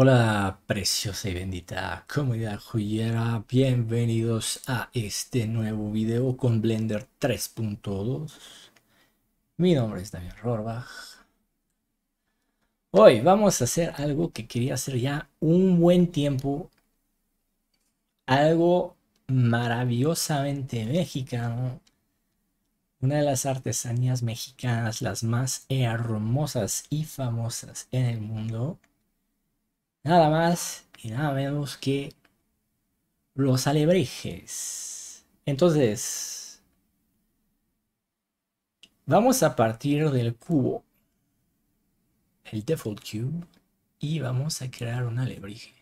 Hola preciosa y bendita comunidad joyera, bienvenidos a este nuevo video con Blender 3.2. Mi nombre es David Rorbach. Hoy vamos a hacer algo que quería hacer ya un buen tiempo, algo maravillosamente mexicano, una de las artesanías mexicanas las más hermosas y famosas en el mundo nada más y nada menos que los alebrijes. Entonces, vamos a partir del cubo, el default cube, y vamos a crear un alebrije.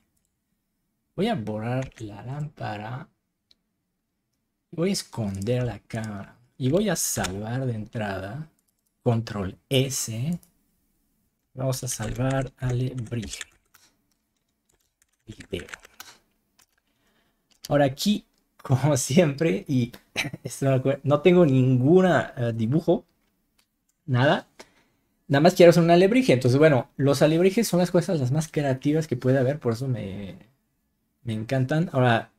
Voy a borrar la lámpara. Voy a esconder la cámara. Y voy a salvar de entrada. Control S. Vamos a salvar alebrije. Ahora aquí, como siempre, y no, tengo ninguna eh, dibujo, nada. Nada más quiero hacer un alebrije. Entonces, bueno, los alebrijes son las cosas las más creativas que puede haber, por eso me, encantan. Ahora,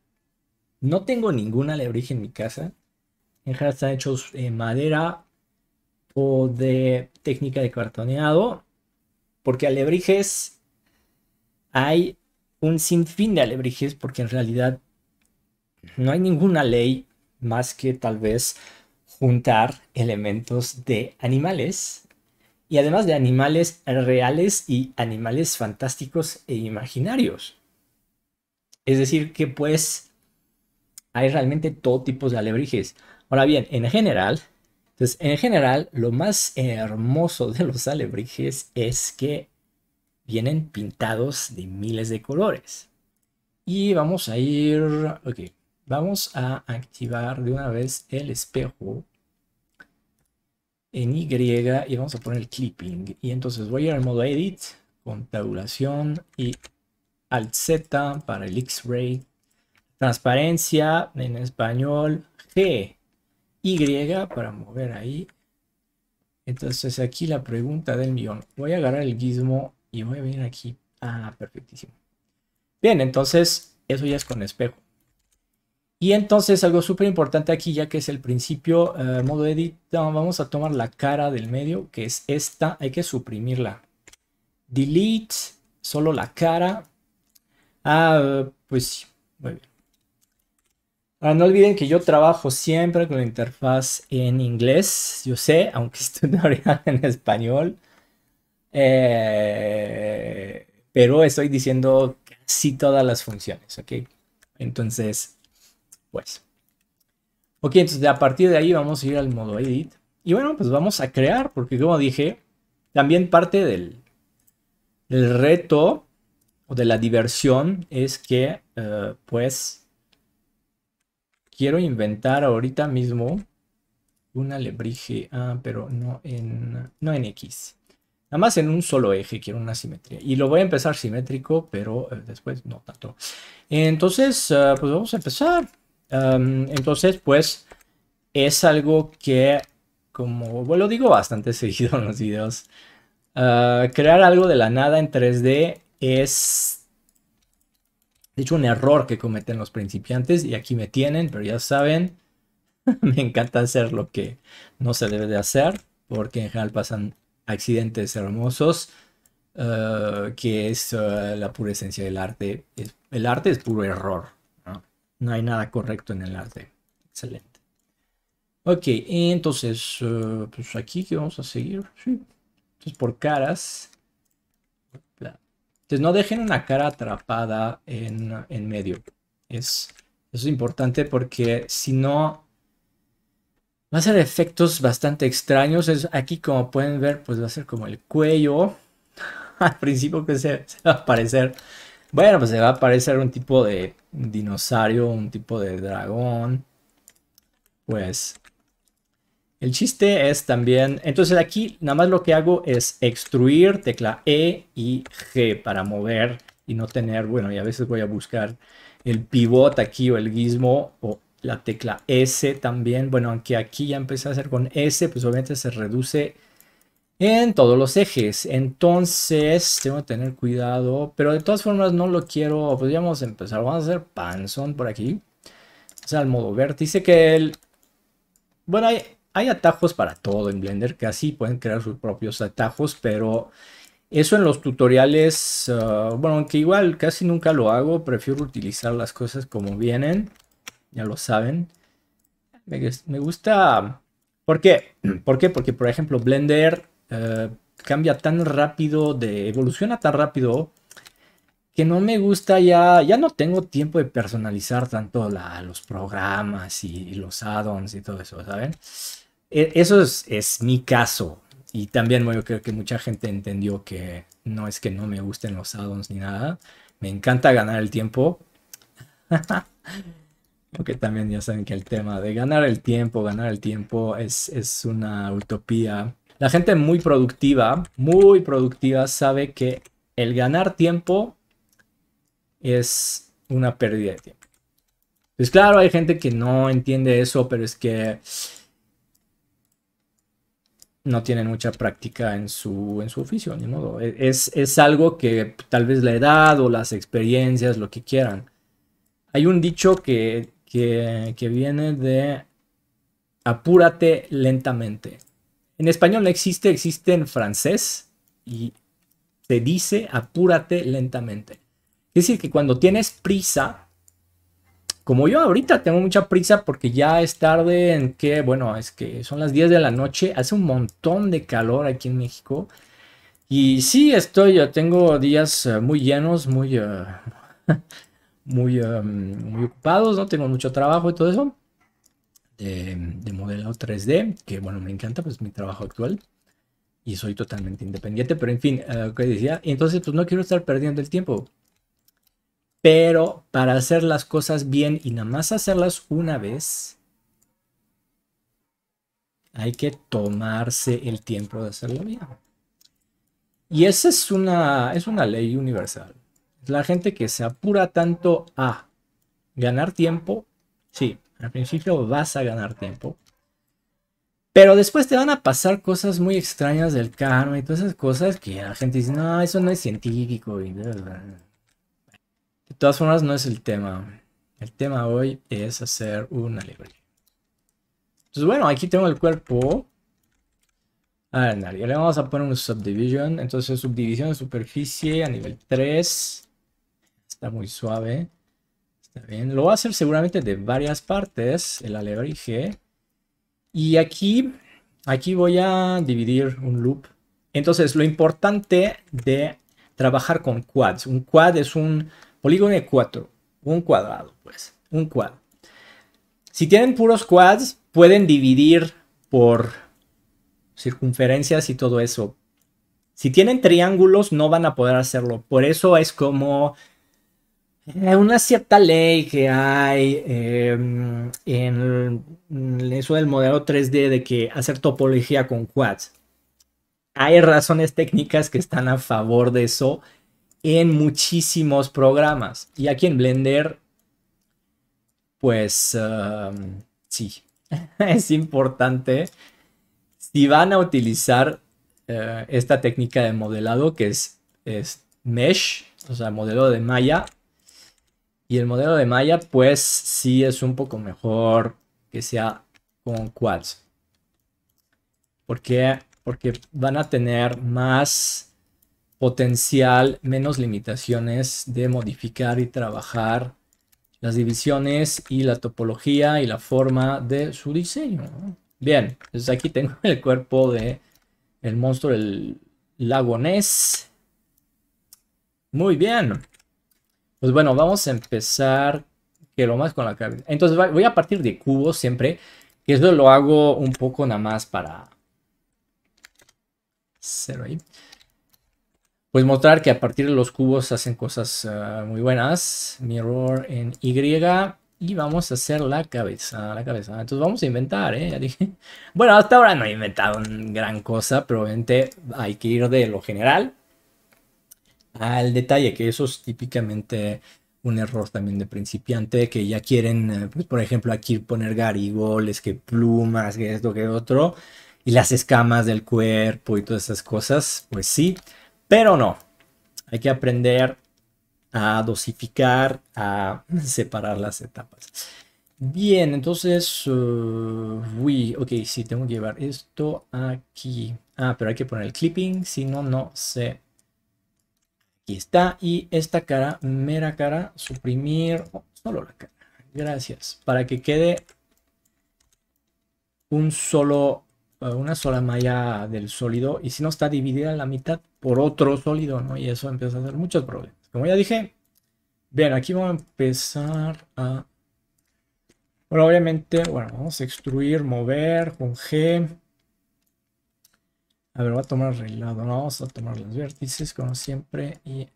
no tengo ninguna alebrije en mi casa. En general están hechos de madera o de técnica de cartoneado. Porque alebrijes hay un sinfín de alebrijes porque en realidad no hay ninguna ley más que tal vez juntar elementos de animales y además de animales reales y animales fantásticos e imaginarios. Es decir, que pues hay realmente todo tipo de alebrijes. Ahora bien, en general, entonces, en general, lo más hermoso de los alebrijes es que vienen pintados de miles de colores. Y vamos a ir, ok, vamos a activar de una vez el espejo en Y y vamos a poner el clipping. Y entonces voy a ir al modo edit, con tabulación y alt Z para el X-ray. Transparencia en español G, Y para mover ahí. Entonces aquí la pregunta del millón. Voy a agarrar el gizmo y voy a venir aquí. Ah, perfectísimo. Bien, entonces eso ya es con espejo. Y entonces algo súper importante aquí, ya que es el principio eh, modo edit, vamos a tomar la cara del medio, que es esta, hay que suprimirla. Delete, solo la cara. Ah, pues muy bien. Ahora no olviden que yo trabajo siempre con la interfaz en inglés, yo sé, aunque estoy en español, eh, pero estoy diciendo casi todas las funciones, ¿ok? Entonces, pues. Ok, entonces a partir de ahí vamos a ir al modo edit. Y bueno, pues vamos a crear, porque como dije, también parte del, del reto o de la diversión es que, eh, pues, quiero inventar ahorita mismo una lebrige, ah, pero no en, no en X. Nada más en un solo eje quiero una simetría. Y lo voy a empezar simétrico, pero eh, después no tanto. Entonces, eh, pues vamos a empezar. Em, entonces, pues es algo que, como lo digo bastante seguido en los videos, eh, crear algo de la nada en 3D es, de hecho, un error que cometen los principiantes. Y aquí me tienen, pero ya saben, me encanta hacer lo que no se debe de hacer, porque en general pasan accidentes hermosos, eh, que es eh, la pura esencia del arte. el arte es puro error. ¿no? hay nada correcto en el arte. Excelente. Ok, entonces, eh, pues aquí que vamos a seguir. Sí. Entonces, por caras. Entonces, no dejen una cara atrapada en, en medio. Es, es importante porque si no, Va a ser efectos bastante extraños. Es, aquí como pueden ver, pues va a ser como el cuello. Al principio que se, va a aparecer. Bueno, pues se va a aparecer un tipo de dinosaurio, un tipo de dragón. Pues el chiste es también, entonces aquí nada más lo que hago es extruir tecla E y G para mover y no tener, bueno, y a veces voy a buscar el pivot aquí o el gizmo o la tecla S también. Bueno, aunque aquí ya empecé a hacer con S, pues obviamente se reduce en todos los ejes. Entonces, tengo que tener cuidado. Pero de todas formas no lo quiero. podríamos empezar. Vamos a hacer panzón por aquí. O sea, al modo vértice que el... Bueno, hay, atajos para todo en Blender, que así pueden crear sus propios atajos, pero eso en los tutoriales, ah, bueno, aunque igual casi nunca lo hago, prefiero utilizar las cosas como vienen ya lo saben. Me, gusta... ¿Por qué? ¿Por qué? Porque, por ejemplo, Blender eh, cambia tan rápido, de, evoluciona tan rápido, que no me gusta ya, ya no tengo tiempo de personalizar tanto los programas y, los add-ons y todo eso, ¿saben? E, eso es, mi caso. Y también, creo que mucha gente entendió que no es que no me gusten los add-ons ni nada. Me encanta ganar el tiempo. Porque también ya saben que el tema de ganar el tiempo, ganar el tiempo es, una utopía. La gente muy productiva, muy productiva, sabe que el ganar tiempo es una pérdida de tiempo. Pues claro, hay gente que no entiende eso, pero es que no tienen mucha práctica en su, en su oficio, ni modo. E, es, es algo que tal vez la edad o las experiencias, lo que quieran. Hay un dicho que que, viene de apúrate lentamente. En español no existe, existe en francés y se dice apúrate lentamente. Es decir, que cuando tienes prisa, como yo ahorita tengo mucha prisa porque ya es tarde en que, bueno, es que son las 10 de la noche, hace un montón de calor aquí en México. Y sí, estoy, tengo días eh, muy llenos, muy... Eh, muy, muy ocupados, ¿no? Tengo mucho trabajo y todo eso. De, modelo 3D, que bueno, me encanta, pues mi trabajo actual. Y soy totalmente independiente, pero en fin, eh, lo que decía. Entonces, pues no quiero estar perdiendo el tiempo. Pero para hacer las cosas bien y nada más hacerlas una vez, hay que tomarse el tiempo de hacerlo bien. Y esa es una, es una ley universal. La gente que se apura tanto a ganar tiempo, sí, al principio vas a ganar tiempo, pero después te van a pasar cosas muy extrañas del karma y todas esas cosas que la gente dice, no, eso no es científico. De todas formas, no es el tema. El tema hoy es hacer una librería. Entonces, bueno, aquí tengo el cuerpo. A ver, le vamos a poner un subdivision. Entonces, subdivisión de superficie a nivel 3. Está muy suave. Está bien. Lo va a hacer seguramente de varias partes, el alebrije. Y aquí, aquí voy a dividir un loop. Entonces, lo importante de trabajar con quads. Un quad es un polígono de 4. Un cuadrado, pues. Un quad. Si tienen puros quads, pueden dividir por circunferencias y todo eso. Si tienen triángulos, no van a poder hacerlo. Por eso es como eh, una cierta ley que hay em, en eso del modelo 3D de que hacer topología con quads. Hay razones técnicas que están a favor de eso en muchísimos programas. Y aquí en Blender, pues em, sí, es importante. Si van a utilizar eh, esta técnica de modelado que es, es mesh, o sea, modelo de malla, y el modelo de Maya, pues sí es un poco mejor que sea con quads. ¿Por qué? Porque van a tener más potencial, menos limitaciones de modificar y trabajar las divisiones y la topología y la forma de su diseño. Bien, pues aquí tengo el cuerpo de el monstruo del lagones. Muy bien. Pues bueno, vamos a empezar que lo más con la cabeza. Entonces voy a partir de cubos siempre, que eso lo hago un poco nada más para cero ahí. Pues mostrar que a partir de los cubos hacen cosas eh, muy buenas. Mirror en Y y vamos a hacer la cabeza, la cabeza. Entonces vamos a inventar, ¿eh? Ya dije. Bueno, hasta ahora no he inventado gran cosa, pero hay que ir de lo general al detalle, que eso es típicamente un error también de principiante, que ya quieren, eh, pues, por ejemplo, aquí poner garigoles, que plumas, que esto, que otro, y las escamas del cuerpo y todas esas cosas, pues sí, pero no, hay que aprender a dosificar, a separar las etapas. Bien, entonces, uh, uy, ok, sí, tengo que llevar esto aquí. Ah, pero hay que poner el clipping, si no, no se Aquí está. Y esta cara, mera cara, suprimir oh, solo la cara. Gracias. Para que quede un solo, eh, una sola malla del sólido. Y si no está dividida en la mitad por otro sólido, ¿no? Y eso empieza a hacer muchos problemas. Como ya dije, bien, aquí vamos a empezar a... Bueno, obviamente, bueno, vamos a extruir, mover con G. A ver, va a tomar arreglado. ¿no? Vamos a tomar los vértices, como siempre. Y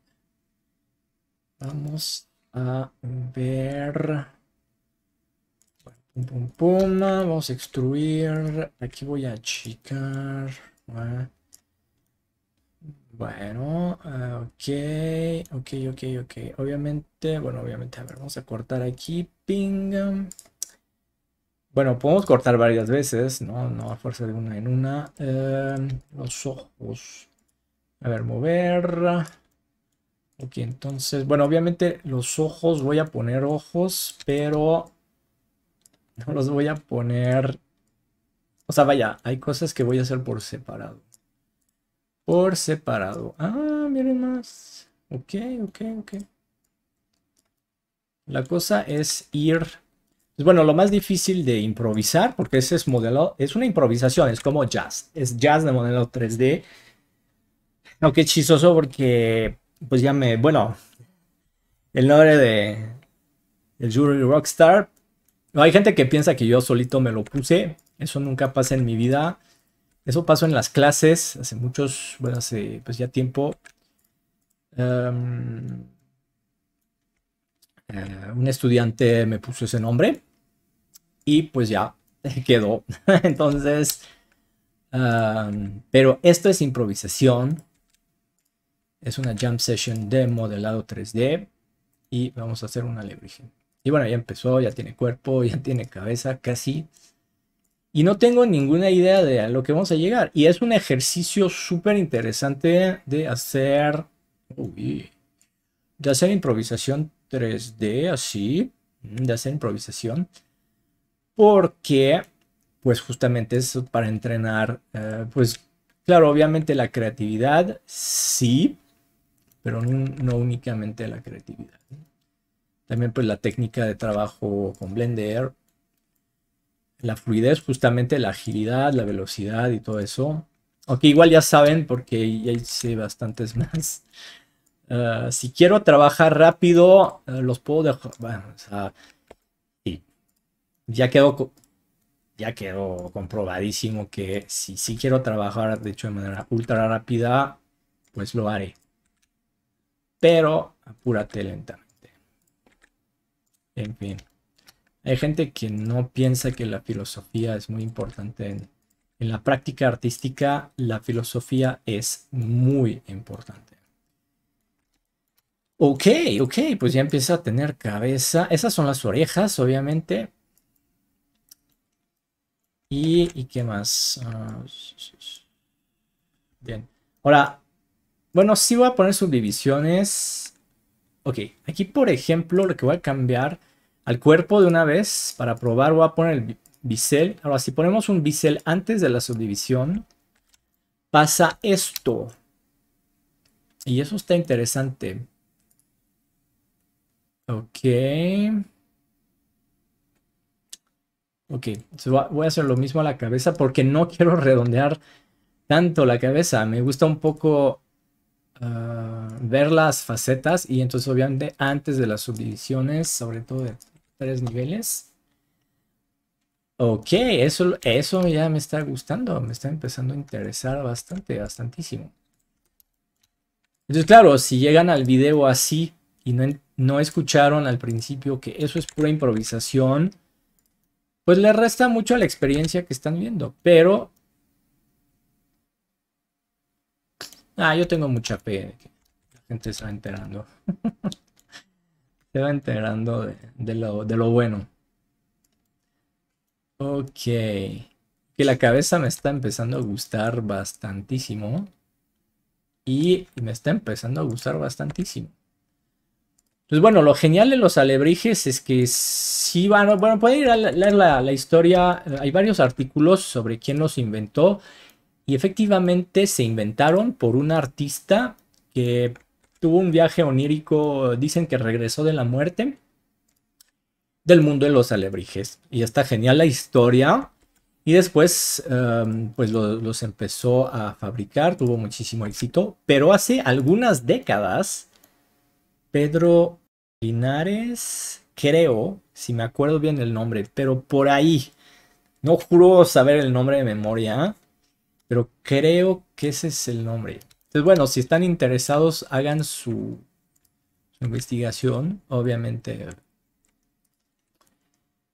vamos a ver. Pum, pum, pum. Vamos a extruir. Aquí voy a achicar. Bueno, ah, ok, ok, ok, ok. Obviamente, bueno, obviamente, a ver, vamos a cortar aquí. Ping. Bueno, podemos cortar varias veces, ¿no? No a fuerza de una en una. Em, los ojos. A ver, mover. Ok, entonces, bueno, obviamente los ojos, voy a poner ojos, pero no los voy a poner... O sea, vaya, hay cosas que voy a hacer por separado. Por separado. Ah, miren más. Ok, ok, ok. La cosa es ir bueno, lo más difícil de improvisar, porque ese es modelo, es una improvisación, es como jazz, es jazz de modelo 3D. Aunque es chistoso porque, pues ya me, bueno, el nombre de el Jury Rockstar. hay gente que piensa que yo solito me lo puse, eso nunca pasa en mi vida. Eso pasó en las clases hace muchos, bueno, hace pues ya tiempo. Em, eh, un estudiante me puso ese nombre y pues ya quedó. Entonces, pero esto es improvisación. Es una Jump session de modelado 3D y vamos a hacer una alebrije. Y bueno, ya empezó, ya tiene cuerpo, ya tiene cabeza, casi. Y no tengo ninguna idea de a lo que vamos a llegar. Y es un ejercicio súper interesante de hacer... Uy, de hacer improvisación 3D, así. Mm, de hacer improvisación porque pues justamente eso para entrenar, eh, pues claro, obviamente la creatividad sí, pero no, únicamente la creatividad. También pues la técnica de trabajo con Blender, la fluidez, justamente la agilidad, la velocidad y todo eso. Aunque igual ya saben porque ya hice bastantes más. Eh, si quiero trabajar rápido, eh, los puedo dejar ya quedó, ya quedó comprobadísimo que si quiero trabajar, de hecho, de manera ultra rápida, pues lo haré. Pero apúrate lentamente. En fin. Hay gente que no piensa que la filosofía es muy importante en, en la práctica artística. La filosofía es muy importante. Ok, ok, pues ya empieza a tener cabeza. Esas son las orejas, obviamente. Y, qué más. Ah, bien. Ahora, bueno, sí voy a poner subdivisiones. Ok, aquí por ejemplo lo que voy a cambiar al cuerpo de una vez para probar voy a poner el bisel. Ahora si ponemos un bisel antes de la subdivisión pasa esto. Y eso está interesante. Ok. Ok, voy a hacer lo mismo a la cabeza porque no quiero redondear tanto la cabeza. Me gusta un poco ah, ver las facetas y entonces obviamente antes de las subdivisiones, sobre todo de tres niveles. Ok, eso, eso ya me está gustando, me está empezando a interesar bastante, bastantísimo. Entonces, claro, si llegan al video así y no, no escucharon al principio que eso es pura improvisación, pues le resta mucho a la experiencia que están viendo. Pero... Ah, yo tengo mucha p la gente se va enterando. se va enterando de, lo, de lo bueno. Ok. Que la cabeza me está empezando a gustar bastantísimo. Y me está empezando a gustar bastantísimo. Pues bueno, lo genial de los alebrijes es que sí van, bueno, pueden ir a leer la, historia, hay varios artículos sobre quién los inventó y efectivamente se inventaron por un artista que tuvo un viaje onírico, dicen que regresó de la muerte del mundo de los alebrijes. Y está genial la historia. Y después, em, pues los empezó a fabricar, tuvo muchísimo éxito, pero hace algunas décadas, Pedro Linares, creo, si me acuerdo bien el nombre, pero por ahí. No juro saber el nombre de memoria, pero creo que ese es el nombre. Entonces, bueno, si están interesados, hagan su, investigación, obviamente.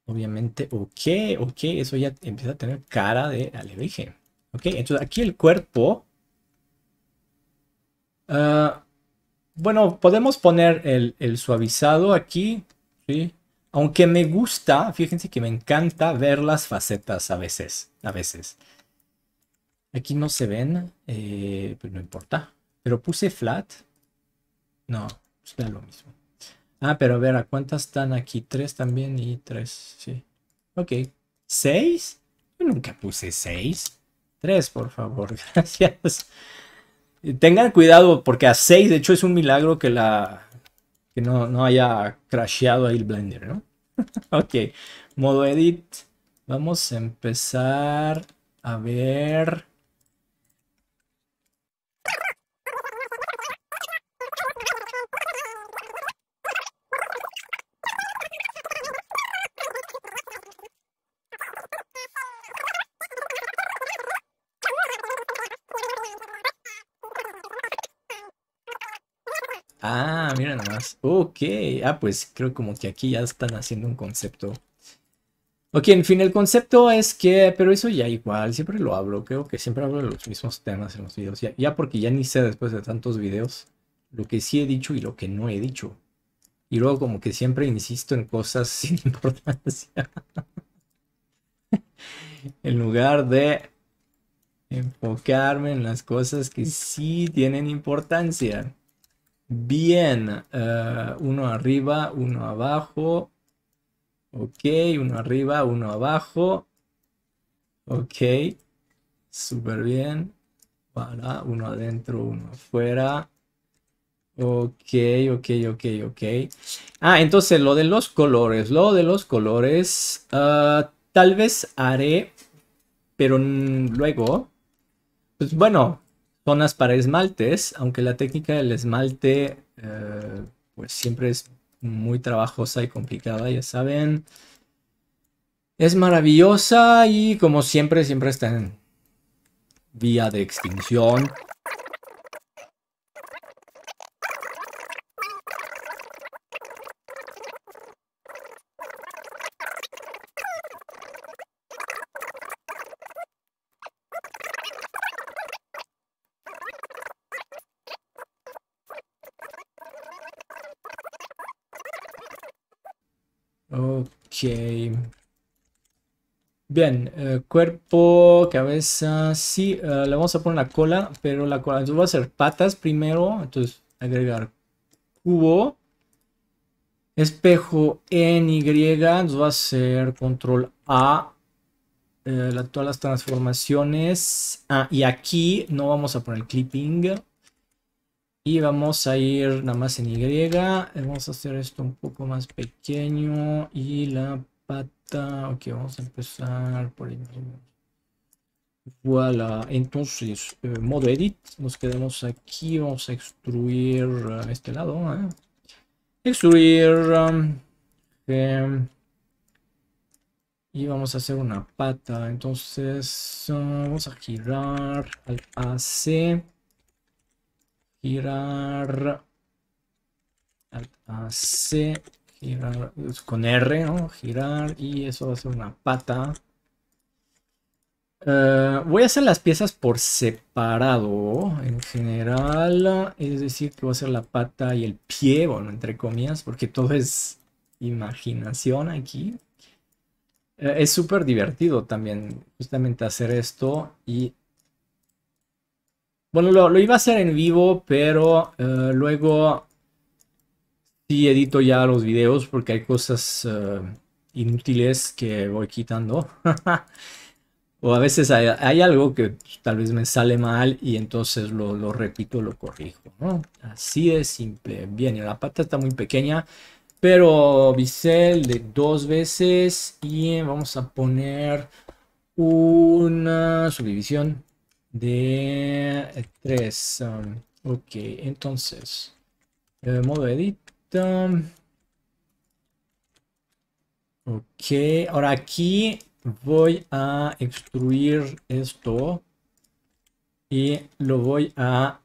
Obviamente, ok, ok, eso ya empieza a tener cara de alebrije. Ok, entonces aquí el cuerpo. ah bueno, podemos poner el, suavizado aquí, ¿sí? Aunque me gusta, fíjense que me encanta ver las facetas a veces, a veces. Aquí no se ven, eh, pero pues no importa. Pero puse flat. No, está pues lo mismo. Ah, pero a ver, ¿a cuántas están aquí? Tres también y tres, sí. Ok. ¿Seis? Yo nunca puse seis. Tres, por favor, gracias tengan cuidado porque a 6, de hecho, es un milagro que la que no, no haya crasheado ahí el Blender, ¿no? ok, modo edit. Vamos a empezar a ver mira más, Ok, ah, pues creo como que aquí ya están haciendo un concepto. Ok, en fin, el concepto es que, pero eso ya igual, siempre lo hablo, creo que siempre hablo de los mismos temas en los videos, ya porque ya ni sé después de tantos videos lo que sí he dicho y lo que no he dicho. Y luego como que siempre insisto en cosas sin importancia. en lugar de enfocarme en las cosas que sí tienen importancia. Bien, eh, uno arriba, uno abajo. Ok, uno arriba, uno abajo. Ok, súper bien. Para, uno adentro, uno afuera. Ok, ok, ok, ok. Ah, entonces lo de los colores, lo de los colores, eh, tal vez haré, pero luego, pues bueno, zonas para esmaltes, aunque la técnica del esmalte eh, pues siempre es muy trabajosa y complicada, ya saben. Es maravillosa y como siempre, siempre está en vía de extinción Bien, eh, cuerpo, cabeza, sí, eh, le vamos a poner la cola, pero la cola, entonces va a hacer patas primero, entonces agregar cubo, espejo en Y, entonces va a ser control A, eh, todas las transformaciones, ah, y aquí no vamos a poner clipping, y vamos a ir nada más en Y, vamos a hacer esto un poco más pequeño, y la pata ok, vamos a empezar por el Voilà, entonces, eh, modo edit, nos quedamos aquí, vamos a extruir eh, este lado, ¿eh? extruir, um, y vamos a hacer una pata, entonces vamos a girar al AC, girar al AC, Girar con R, ¿no? Girar y eso va a ser una pata. Eh, voy a hacer las piezas por separado en general, es decir, que voy a hacer la pata y el pie, bueno, entre comillas, porque todo es imaginación aquí. Eh, es súper divertido también justamente hacer esto y... Bueno, lo, iba a hacer en vivo, pero eh, luego sí edito ya los videos porque hay cosas eh, inútiles que voy quitando. o a veces hay, algo que tal vez me sale mal y entonces lo, repito, lo corrijo. Así de simple. Bien, la pata está muy pequeña. Pero bisel de dos veces y vamos a poner una subdivisión de eh, tres. Um, ok, entonces, de eh, modo edit, Ok, ahora aquí voy a extruir esto y lo voy a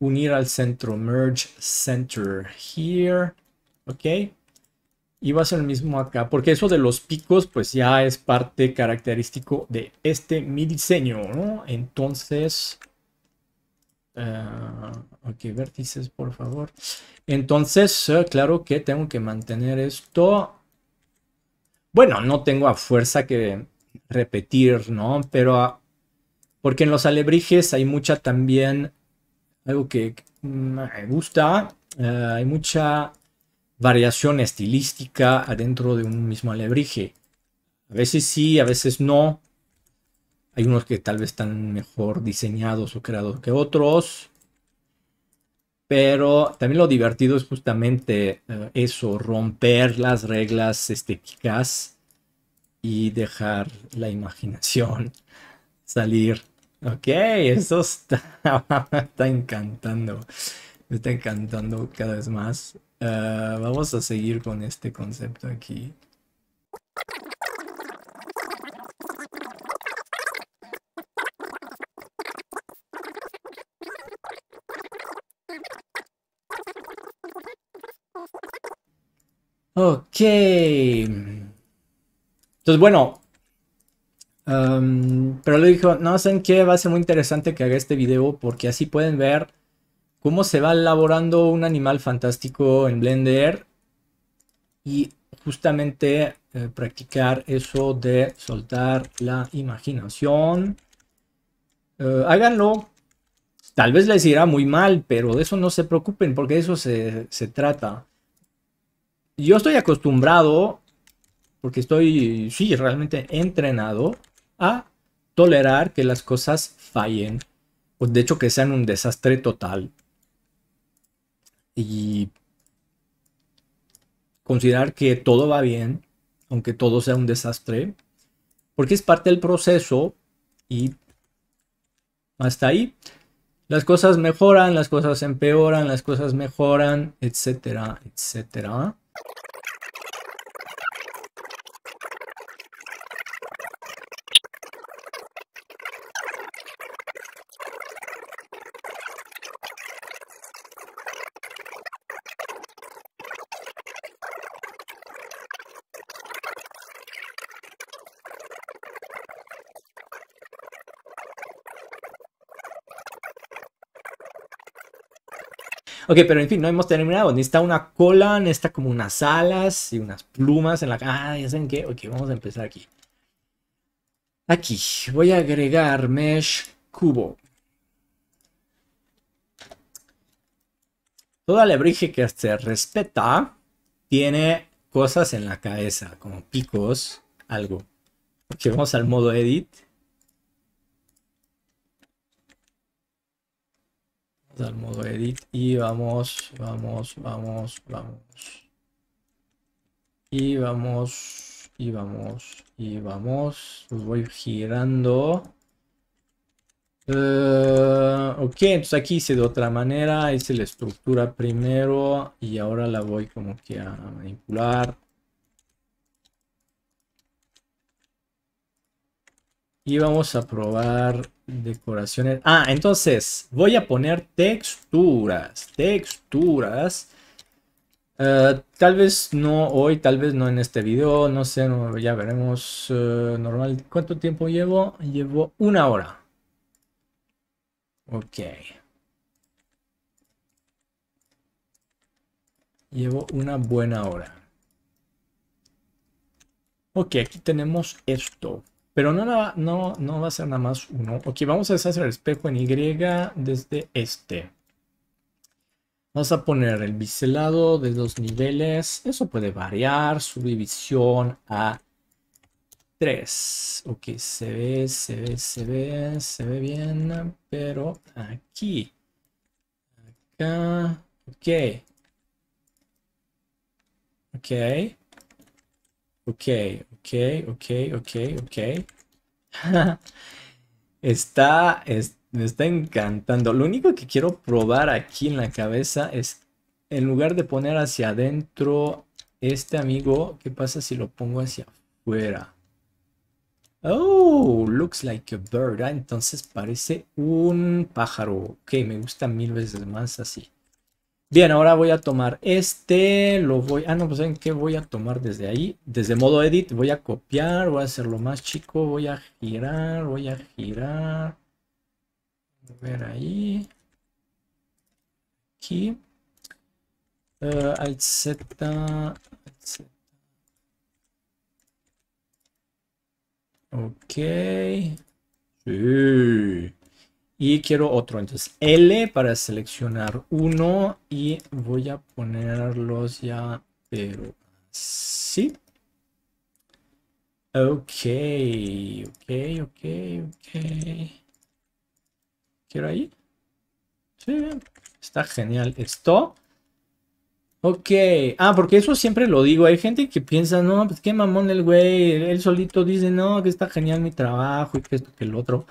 unir al centro, merge center here, ok. Y va a ser el mismo acá, porque eso de los picos pues ya es parte característico de este mi diseño, ¿no? Entonces, Ah, ok, vértices, por favor. Entonces, claro que tengo que mantener esto. Bueno, no tengo a fuerza que repetir, ¿no? Pero, ah, porque en los alebrijes hay mucha también, algo que me gusta, eh, hay mucha variación estilística adentro de un mismo alebrije. A veces sí, a veces no. Hay unos que tal vez están mejor diseñados o creados que otros. Pero también lo divertido es justamente eh, eso, romper las reglas estéticas y dejar la imaginación salir. Ok, eso está, está encantando. Me está encantando cada vez más. Eh, vamos a seguir con este concepto aquí. Ok. Entonces, bueno. pero le dijo, no, ¿saben qué? Va a ser muy interesante que haga este video porque así pueden ver cómo se va elaborando un animal fantástico en Blender y justamente eh, practicar eso de soltar la imaginación. Eh, háganlo. Tal vez les irá muy mal, pero de eso no se preocupen porque de eso se, se trata yo estoy acostumbrado, porque estoy, sí, realmente entrenado a tolerar que las cosas fallen, o de hecho que sean un desastre total. Y considerar que todo va bien, aunque todo sea un desastre, porque es parte del proceso y hasta ahí. Las cosas mejoran, las cosas empeoran, las cosas mejoran, etcétera, etcétera. Ok, pero en fin, no hemos terminado. Necesita una cola, necesita como unas alas y unas plumas en la cara. Ah, ¿ya saben qué? Ok, vamos a empezar aquí. Aquí voy a agregar mesh cubo. Toda brige que se respeta tiene cosas en la cabeza, como picos, algo. Ok, vamos al modo edit. del modo edit y vamos, vamos, vamos, vamos. Y vamos, y vamos, y vamos. voy girando. Eh, ok, entonces aquí hice de otra manera, hice la estructura primero y ahora la voy como que a manipular Y vamos a probar decoraciones. Ah, entonces voy a poner texturas. Texturas. Eh, tal vez no hoy, tal vez no en este video, no sé, ya veremos eh, normal. ¿Cuánto tiempo llevo? Llevo una hora. Ok. Llevo una buena hora. Ok, aquí tenemos esto. Pero no, no, no va a ser nada más uno. Ok, vamos a deshacer el espejo en Y desde este. Vamos a poner el biselado de dos niveles. Eso puede variar. su división a tres. Ok, se ve, se ve, se ve, se ve bien. Pero aquí. Acá. Ok. Ok. Ok, ok, ok, ok. está, me está encantando. Lo único que quiero probar aquí en la cabeza es, en lugar de poner hacia adentro este amigo, ¿qué pasa si lo pongo hacia afuera? Oh, looks like a bird. Ah, entonces parece un pájaro. Ok, me gusta mil veces más así. Bien, ahora voy a tomar este, lo voy, ah no, pues ¿saben qué? Voy a tomar desde ahí, desde modo edit, voy a copiar, voy a hacerlo más chico, voy a girar, voy a girar, ver ahí, aquí, uh, alt ok, sí, y quiero otro. Entonces, L para seleccionar uno. Y voy a ponerlos ya, pero sí. Ok, ok, ok, ok. ¿Quiero ahí? Sí, está genial esto. Ok, ah, porque eso siempre lo digo. Hay gente que piensa, no, pues qué mamón el güey, él solito dice, no, que está genial mi trabajo y que esto, que el otro.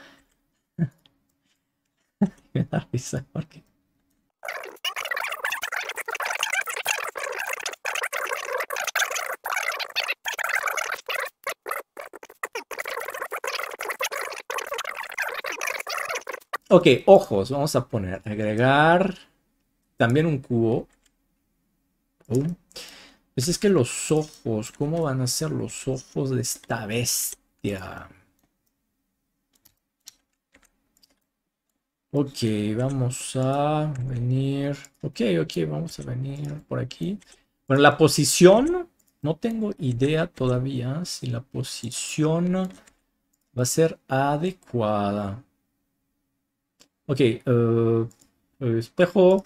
Ok, ojos, vamos a poner, agregar también un cubo. Oh. Pues es que los ojos, ¿cómo van a ser los ojos de esta bestia? Ok, vamos a venir. Ok, ok, vamos a venir por aquí. Bueno, la posición, no tengo idea todavía si la posición va a ser adecuada. Ok, eh, espejo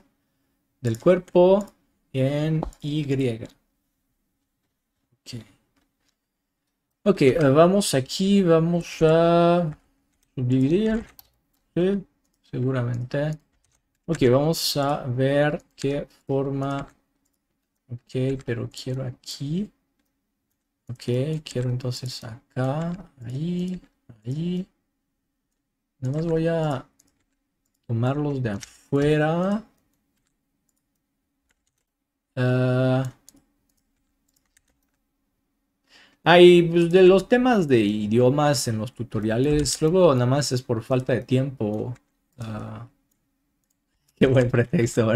del cuerpo en Y. Ok, okay eh, vamos aquí, vamos a subdividir. ¿sí? seguramente. Ok, vamos a ver qué forma... Ok, pero quiero aquí. Ok, quiero entonces acá, ahí, ahí. Nada más voy a tomarlos de afuera. ahí hay pues, de los temas de idiomas en los tutoriales, luego nada más es por falta de tiempo Ah. qué buen pretexto,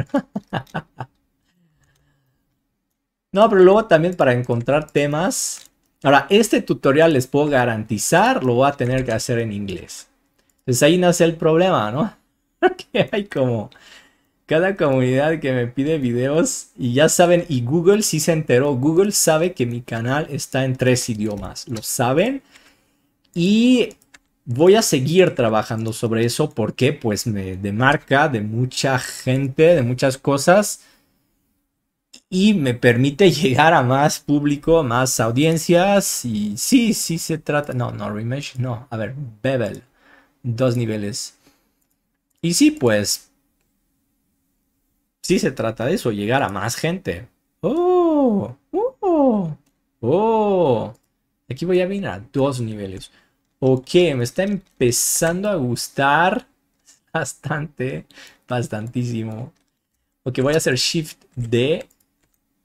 no, pero luego también para encontrar temas. Ahora, este tutorial les puedo garantizar lo voy a tener que hacer en inglés. Entonces ahí nace el problema, ¿no? Porque hay como cada comunidad que me pide videos y ya saben, y Google sí se enteró, Google sabe que mi canal está en tres idiomas, lo saben. Y Voy a seguir trabajando sobre eso porque pues me demarca de mucha gente, de muchas cosas y me permite llegar a más público, más audiencias y sí, sí se trata, no, no, Remesh, no, a ver, Bevel, dos niveles. Y sí, pues, sí se trata de eso, llegar a más gente. Oh, oh, oh, aquí voy a venir a dos niveles. Ok, me está empezando a gustar bastante, bastantísimo. Ok, voy a hacer Shift D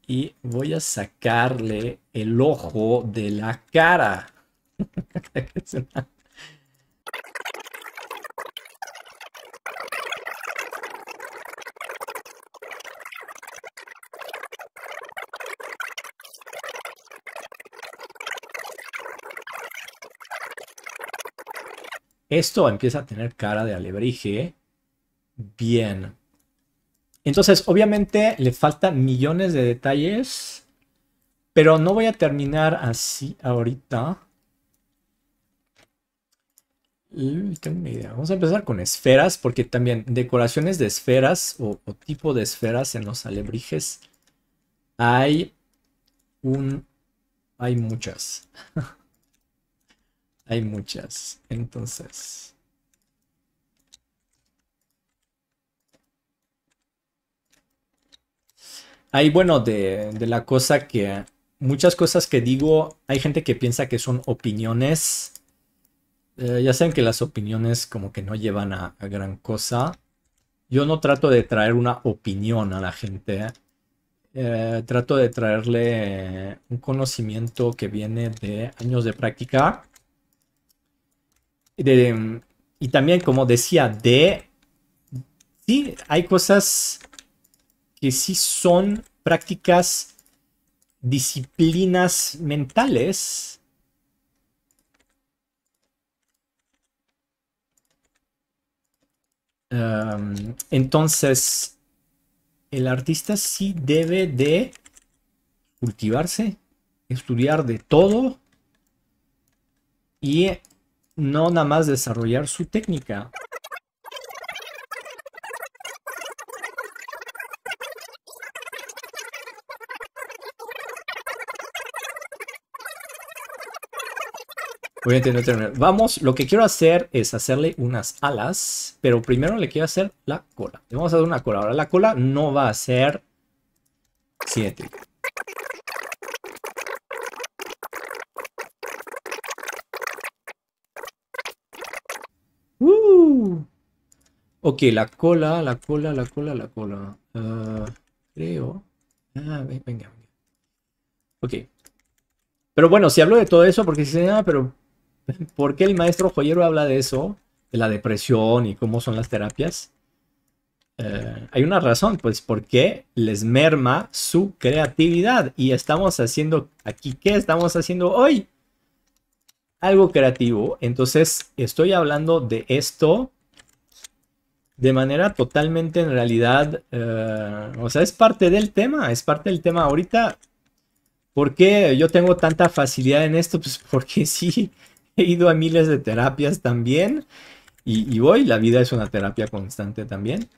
y voy a sacarle el ojo de la cara. Esto empieza a tener cara de alebrije. Bien. Entonces, obviamente le faltan millones de detalles. Pero no voy a terminar así ahorita. Mm, tengo una idea. Vamos a empezar con esferas, porque también decoraciones de esferas o, o tipo de esferas en los alebrijes hay un... hay muchas. Hay muchas. Entonces... Hay, bueno, de, la cosa que... Muchas cosas que digo, hay gente que piensa que son opiniones. Eh, ya saben que las opiniones como que no llevan a, gran cosa. Yo no trato de traer una opinión a la gente. Eh, trato de traerle un conocimiento que viene de años de práctica y también, como decía, de... Sí, hay cosas que sí son prácticas, disciplinas mentales. entonces, el artista sí debe de cultivarse, estudiar de todo y no nada más desarrollar su técnica. Obviamente no terminar. Vamos, lo que quiero hacer es hacerle unas alas, pero primero le quiero hacer la cola. Le vamos a hacer una cola. Ahora la cola no va a ser simétrica. Ok, la cola, la cola, la cola, la cola. Ah, creo. Ah, venga, venga. Ok. Pero bueno, si hablo de todo eso, porque dicen, ah, pero ¿por qué el maestro joyero habla de eso? De la depresión y cómo son las terapias. Eh, hay una razón, pues porque les merma su creatividad. Y estamos haciendo aquí, ¿qué estamos haciendo hoy? Algo creativo. Entonces, estoy hablando de esto de manera totalmente en realidad, eh, o sea, es parte del tema, es parte del tema ahorita. ¿Por qué yo tengo tanta facilidad en esto? Pues porque sí, he ido a miles de terapias también y, y voy, la vida es una terapia constante también.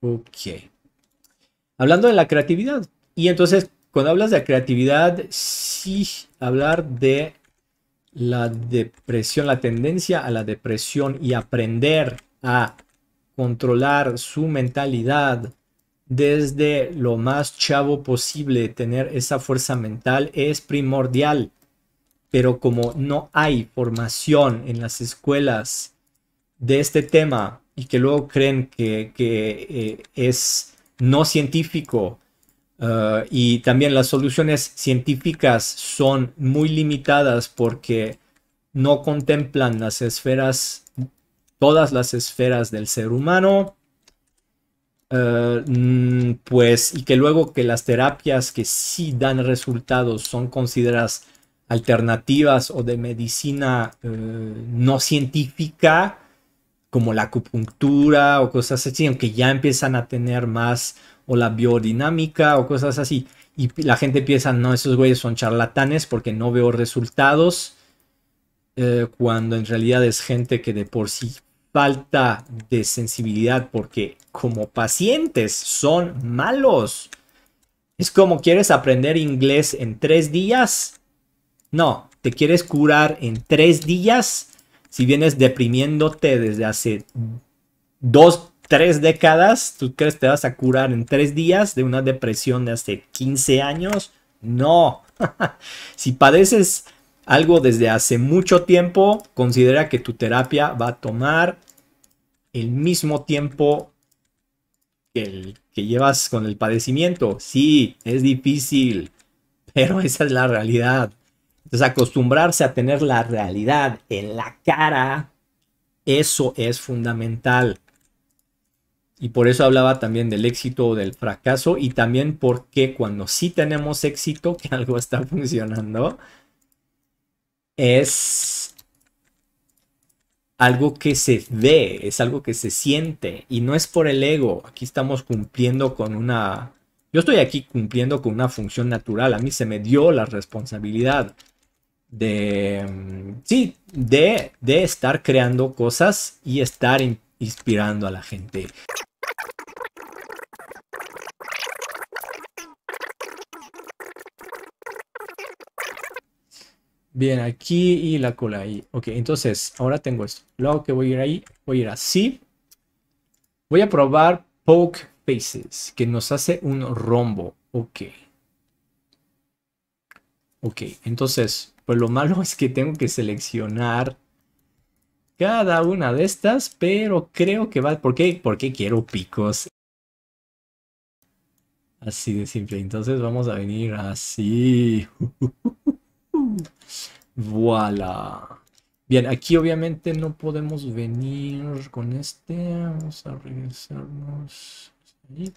Ok. Hablando de la creatividad. Y entonces, cuando hablas de creatividad, sí hablar de la depresión, la tendencia a la depresión y aprender a controlar su mentalidad desde lo más chavo posible, tener esa fuerza mental es primordial. Pero como no hay formación en las escuelas de este tema y que luego creen que, eh, es no científico, eh, y también las soluciones científicas son muy limitadas porque no contemplan las esferas, todas las esferas del ser humano. Eh, mm, pues y que luego que las terapias que sí dan resultados son consideradas alternativas o de medicina eh, no científica como la acupuntura o cosas así, aunque ya empiezan a tener más o la biodinámica o cosas así. Y la gente piensa, no, esos güeyes son charlatanes porque no veo resultados, eh, cuando en realidad es gente que de por sí falta de sensibilidad porque como pacientes son malos. Es como quieres aprender inglés en tres días. No, te quieres curar en tres días si vienes deprimiéndote desde hace dos tres décadas, ¿tú crees que te vas a curar en tres días de una depresión de hace 15 años? No. si padeces algo desde hace mucho tiempo, considera que tu terapia va a tomar el mismo tiempo que, el, que llevas con el padecimiento. Sí, es difícil, pero esa es la realidad. Entonces, acostumbrarse a tener la realidad en la cara, eso es fundamental. Y por eso hablaba también del éxito o del fracaso y también porque cuando sí tenemos éxito, que algo está funcionando, es algo que se ve, es algo que se siente y no es por el ego. Aquí estamos cumpliendo con una... Yo estoy aquí cumpliendo con una función natural. A mí se me dio la responsabilidad de... Sí, de, de estar creando cosas y estar inspirando a la gente. Bien, aquí y la cola ahí. Ok, entonces, ahora tengo esto. Luego que voy a ir ahí, voy a ir así. Voy a probar Poke Faces, que nos hace un rombo. Ok. Ok, entonces, pues lo malo es que tengo que seleccionar cada una de estas, pero creo que va... ¿Por qué? Porque quiero picos. Así de simple. Entonces vamos a venir así. voilà. Bien, aquí obviamente no podemos venir con este. Vamos a regresarnos. Ahí.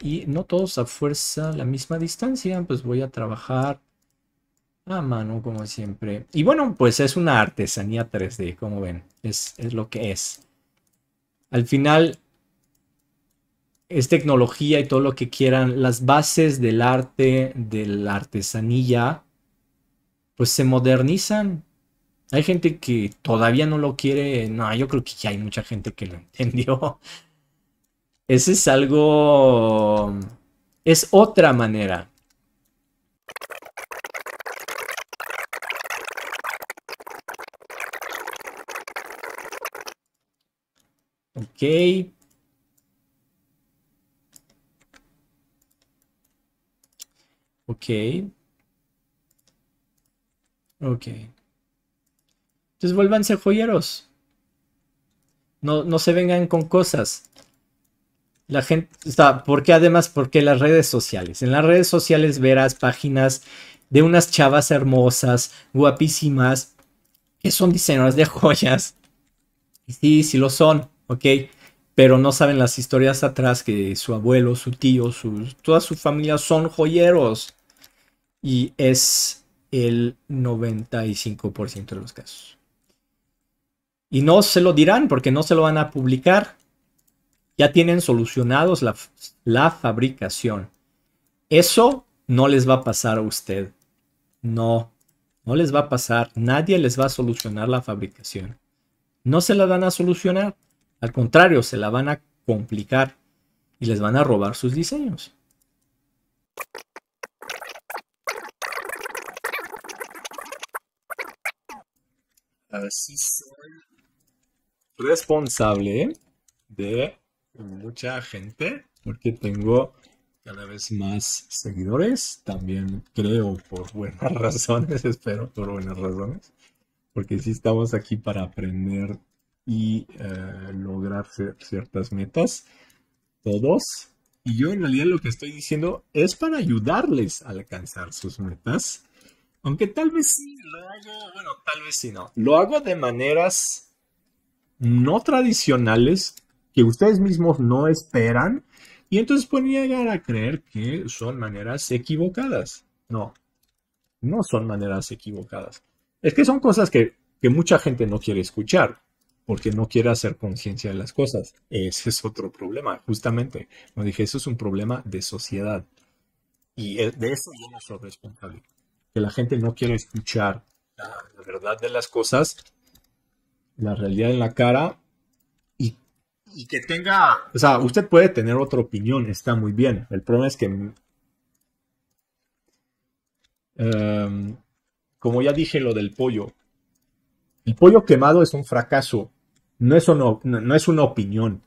Y no todos a fuerza la misma distancia. Pues voy a trabajar a ah, mano como siempre. Y bueno, pues es una artesanía 3D, como ven, es, es lo que es. Al final es tecnología y todo lo que quieran, las bases del arte, de la artesanía, pues se modernizan. Hay gente que todavía no lo quiere, no, yo creo que ya hay mucha gente que lo entendió. Ese es algo, es otra manera Ok. Ok. Ok. Entonces vuélvanse joyeros. No, se vengan con cosas. La gente, está porque además, porque las redes sociales. En las redes sociales verás páginas de unas chavas hermosas, guapísimas, que son diseñadoras de joyas. Y sí, sí lo son. ¿ok? Pero no saben las historias atrás que su abuelo, su tío, toda su familia son joyeros. Y es el 95% de los casos. Y no se lo dirán porque no se lo van a publicar. Ya tienen solucionados la, la fabricación. Eso no les va a pasar a usted. No, no les va a pasar. Nadie les va a solucionar la fabricación. No se la van a solucionar. Al contrario, se la van a complicar y les van a robar sus diseños. Así soy responsable de mucha gente porque tengo cada vez más seguidores. También creo por buenas razones, espero por buenas razones, porque sí estamos aquí para aprender y eh, lograr ciertas metas, todos. Y yo en realidad lo que estoy diciendo es para ayudarles a alcanzar sus metas. Aunque tal vez sí lo hago, bueno, tal vez sí no. Lo hago de maneras no tradicionales que ustedes mismos no esperan. Y entonces pueden llegar a creer que son maneras equivocadas. No, no son maneras equivocadas. Es que son cosas que, que mucha gente no quiere escuchar porque no quiere hacer conciencia de las cosas. Ese es otro problema, justamente. Como dije, eso es un problema de sociedad. Y eh, de eso yo no soy responsable. Que la gente no quiere escuchar la, verdad de las cosas, la realidad en la cara y, que tenga... O sea, usted puede tener otra opinión, está muy bien. El problema es que em, como ya dije lo del pollo, el pollo quemado es un fracaso no es, no, no es una opinión.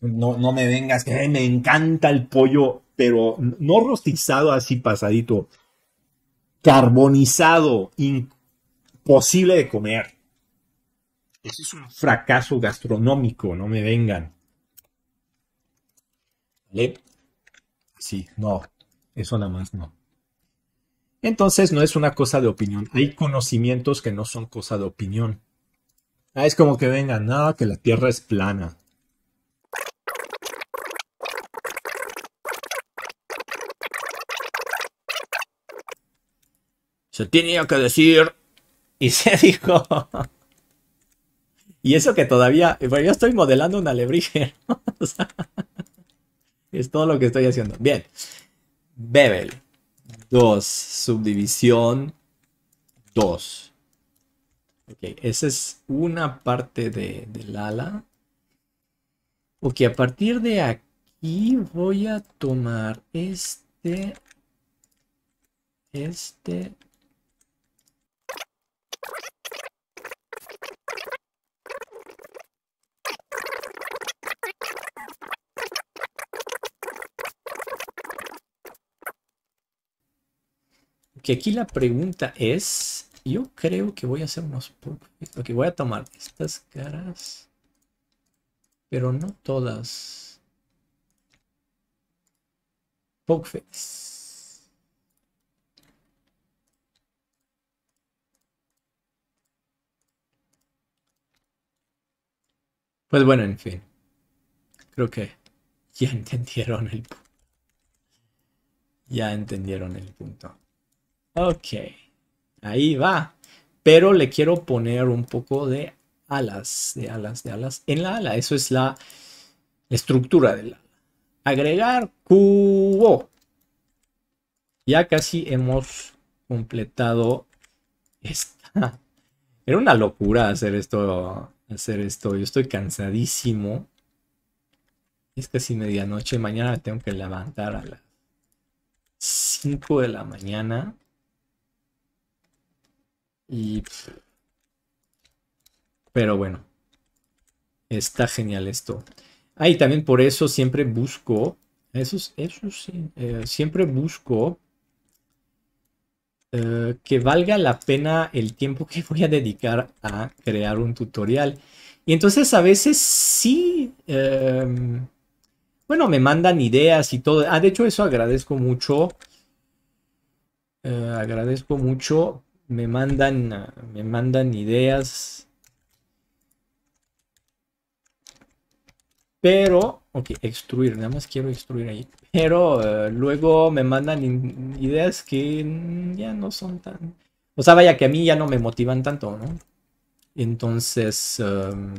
No, no me vengas que me encanta el pollo, pero no rostizado así pasadito, carbonizado, imposible de comer. Ese es un fracaso gastronómico, no me vengan. ¿Vale? Sí, no, eso nada más no. Entonces no es una cosa de opinión. Hay conocimientos que no son cosa de opinión. Ah, es como que venga, nada, que la Tierra es plana. Se tenía que decir. Y se dijo. y eso que todavía. Bueno, yo estoy modelando una alebrije. es todo lo que estoy haciendo. Bien. Bebel. 2. Subdivisión 2. Okay, esa es una parte de, del ala. Ok, a partir de aquí voy a tomar este, este. Que aquí la pregunta es, yo creo que voy a hacer unos Lo Ok, voy a tomar estas caras. Pero no todas. Pokeface. Pues bueno, en fin. Creo que ya entendieron el punto. Ya entendieron el punto. Ok. Ahí va. Pero le quiero poner un poco de alas, de alas, de alas en la ala. Eso es la estructura del ala. Agregar cubo. Ya casi hemos completado esta. Era una locura hacer esto. Hacer esto. Yo estoy cansadísimo. Es casi medianoche. Mañana tengo que levantar a las 5 de la mañana. Y... Pero bueno, está genial esto. Ah, y también por eso siempre busco, eso, sí, eh, siempre busco eh, que valga la pena el tiempo que voy a dedicar a crear un tutorial. Y entonces a veces sí, em, bueno, me mandan ideas y todo. Ah, de hecho eso agradezco mucho. Eh, agradezco mucho me mandan, me mandan ideas. Pero, ok, extruir, nada más quiero extruir ahí. Pero eh, luego me mandan ideas que ya no son tan... O sea, vaya que a mí ya no me motivan tanto, ¿no? Entonces... Em,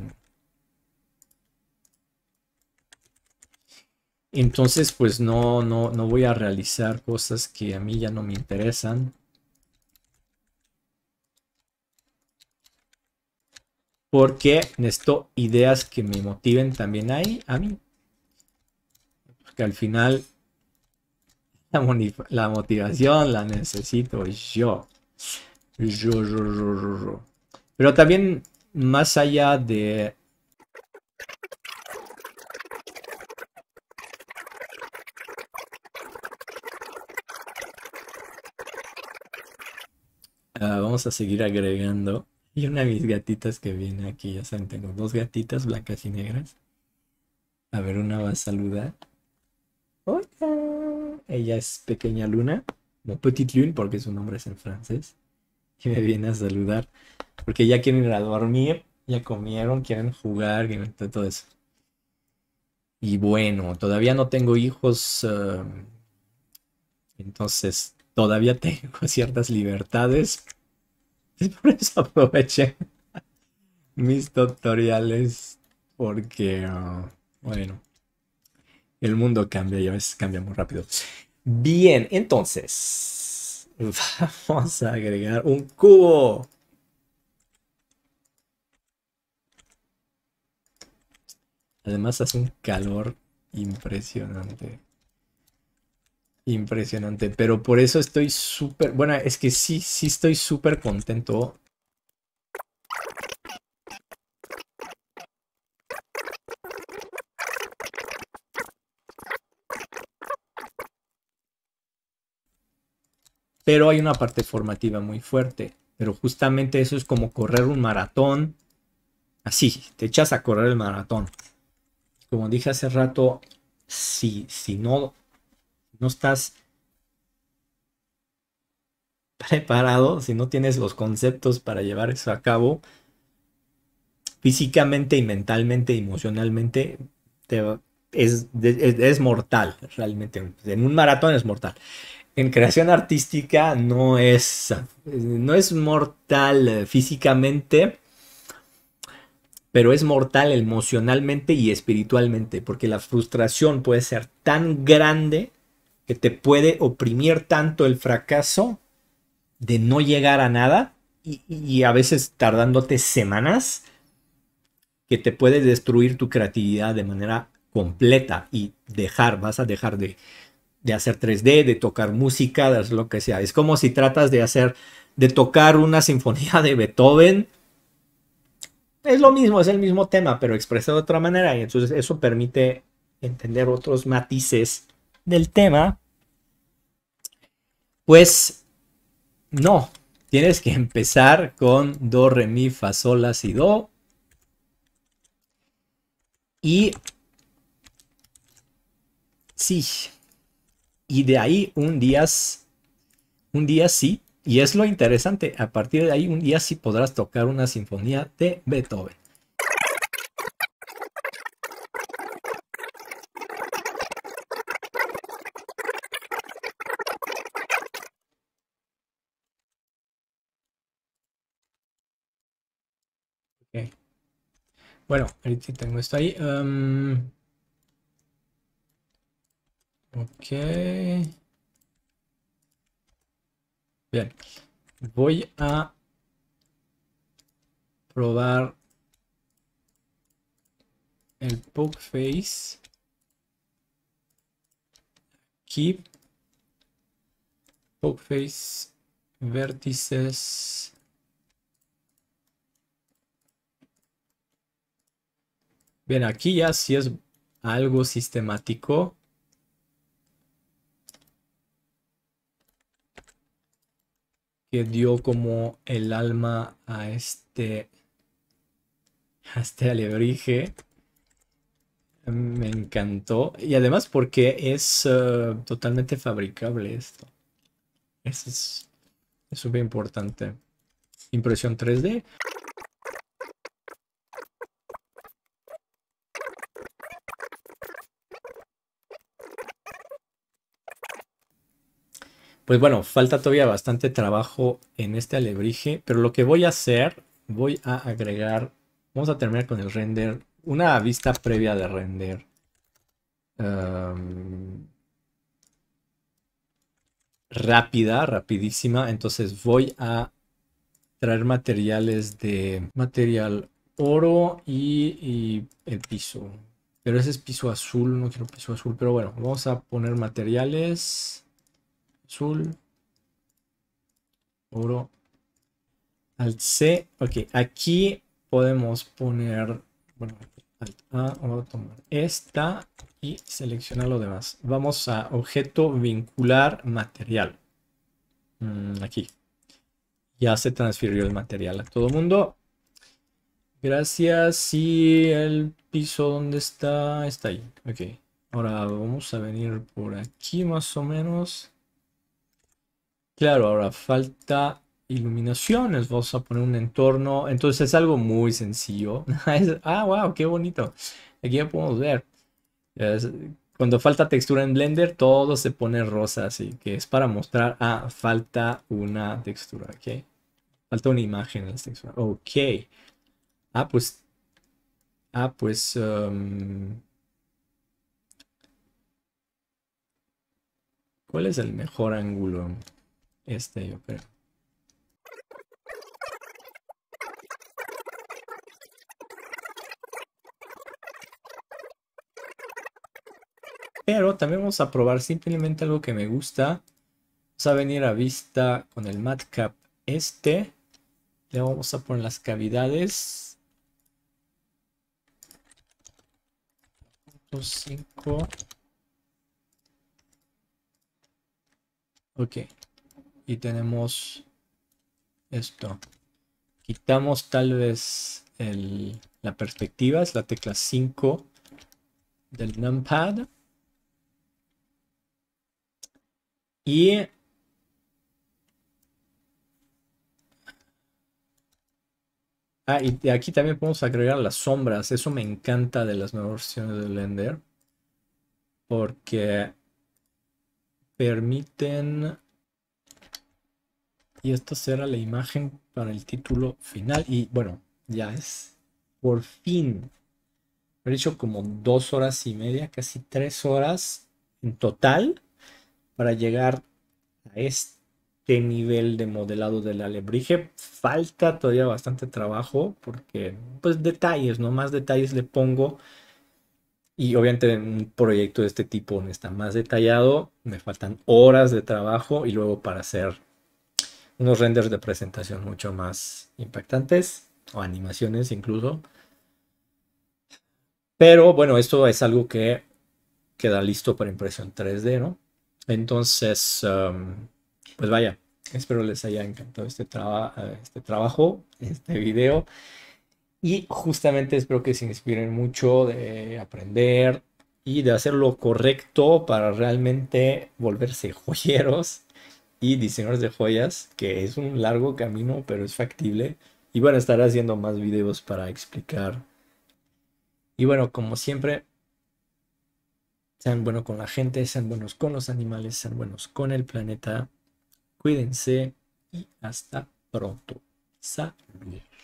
entonces, pues no, no, no voy a realizar cosas que a mí ya no me interesan. Porque necesito ideas que me motiven también ahí, a mí. Porque al final la, motivación la necesito yo. Yo, yo, yo, yo. Pero también más allá de ah, vamos a seguir agregando y una de mis gatitas que viene aquí, ya saben, tengo dos gatitas blancas y negras. A ver, una va a saludar. Hola. Ella es Pequeña Luna, no Petit Lune porque su nombre es en francés. Y me viene a saludar porque ya quieren ir a dormir, ya comieron, quieren jugar, quieren todo eso. Y bueno, todavía no tengo hijos, em, entonces todavía tengo ciertas libertades por eso aproveché mis tutoriales porque, ah, bueno, el mundo cambia y a veces cambia muy rápido. Bien, entonces, vamos a agregar un cubo. Además hace un calor impresionante. Impresionante, pero por eso estoy súper, bueno, es que sí, sí estoy súper contento. Pero hay una parte formativa muy fuerte, pero justamente eso es como correr un maratón, así, te echas a correr el maratón. Como dije hace rato, si, si no no estás preparado, si no tienes los conceptos para llevar eso a cabo, físicamente y mentalmente emocionalmente, es, mortal, realmente. En un maratón es mortal. En creación artística no es, no es mortal eh, físicamente, pero es mortal emocionalmente y espiritualmente, porque la frustración puede ser tan grande que te puede oprimir tanto el fracaso de no llegar a nada y, a veces tardándote semanas que te puede destruir tu creatividad de manera completa y dejar, vas a dejar de, de hacer 3D, de tocar música, de hacer lo que sea. Es como si tratas de hacer, de tocar una sinfonía de Beethoven. Es lo mismo, es el mismo tema, pero expresado de otra manera. Y entonces eso permite entender otros matices del tema, pues no, tienes que empezar con do, re, mi, fa, sol, la, si, do. Y sí. Y de ahí un día, un día sí. Y es lo interesante, a partir de ahí un día sí podrás tocar una sinfonía de Beethoven. Bueno, ahorita tengo esto ahí. Um, ok. Bien. Voy a probar el pokeface face aquí face vértices Bien, aquí ya sí es algo sistemático. Que dio como el alma a este, a este alebrije. Me encantó. Y además porque es eh, totalmente fabricable esto. Eso es súper importante. Impresión 3D. Pues bueno, falta todavía bastante trabajo en este alebrije, pero lo que voy a hacer, voy a agregar, vamos a terminar con el render, una vista previa de render. rápida, rapidísima, entonces voy a traer materiales de material oro y el piso. Pero ese es piso azul, no quiero piso azul, pero bueno, vamos a poner materiales azul, oro, alt C. Ok, aquí podemos poner, bueno, A, vamos a tomar esta y seleccionar lo demás. Vamos a objeto vincular material. Mm, aquí. Ya se transfirió el material a todo mundo. Gracias. Y el piso donde está, está ahí. Ok. Ahora vamos a venir por aquí más o menos. Claro, ahora falta iluminaciones. Vamos a poner un entorno. Entonces es algo muy sencillo. ah, wow, qué bonito. Aquí ya podemos ver. cuando falta textura en Blender, todo se pone rosa, así que es para mostrar, ah, falta una textura, ¿ok? Falta una imagen en la textura, ok. Ah, pues, ah, pues, um, ¿cuál es el mejor ángulo? Este, yo creo. Pero también vamos a probar simplemente algo que me gusta. Vamos a venir a vista con el matcap este. Le vamos a poner las cavidades. 5. Ok y tenemos esto. Quitamos tal vez la perspectiva, es la tecla 5 del numpad. Y Ah, y aquí también podemos agregar las sombras. Eso me encanta de las nuevas versiones de Blender. Porque permiten y esta será la imagen para el título final. Y bueno, ya es por fin. He hecho como dos horas y media, casi tres horas en total para llegar a este nivel de modelado del alebrije. Falta todavía bastante trabajo porque, pues, detalles, no más detalles le pongo. Y obviamente en un proyecto de este tipo está más detallado, me faltan horas de trabajo y luego para hacer unos renders de presentación mucho más impactantes o animaciones incluso. Pero bueno, esto es algo que queda listo para impresión 3D, ¿no? Entonces, um, pues vaya, espero les haya encantado este, este trabajo, este video. Y justamente espero que se inspiren mucho de aprender y de hacer lo correcto para realmente volverse joyeros y diseñadores de joyas, que es un largo camino, pero es factible. Y bueno, estaré haciendo más videos para explicar. Y bueno, como siempre, sean buenos con la gente, sean buenos con los animales, sean buenos con el planeta. Cuídense y hasta pronto. Salud.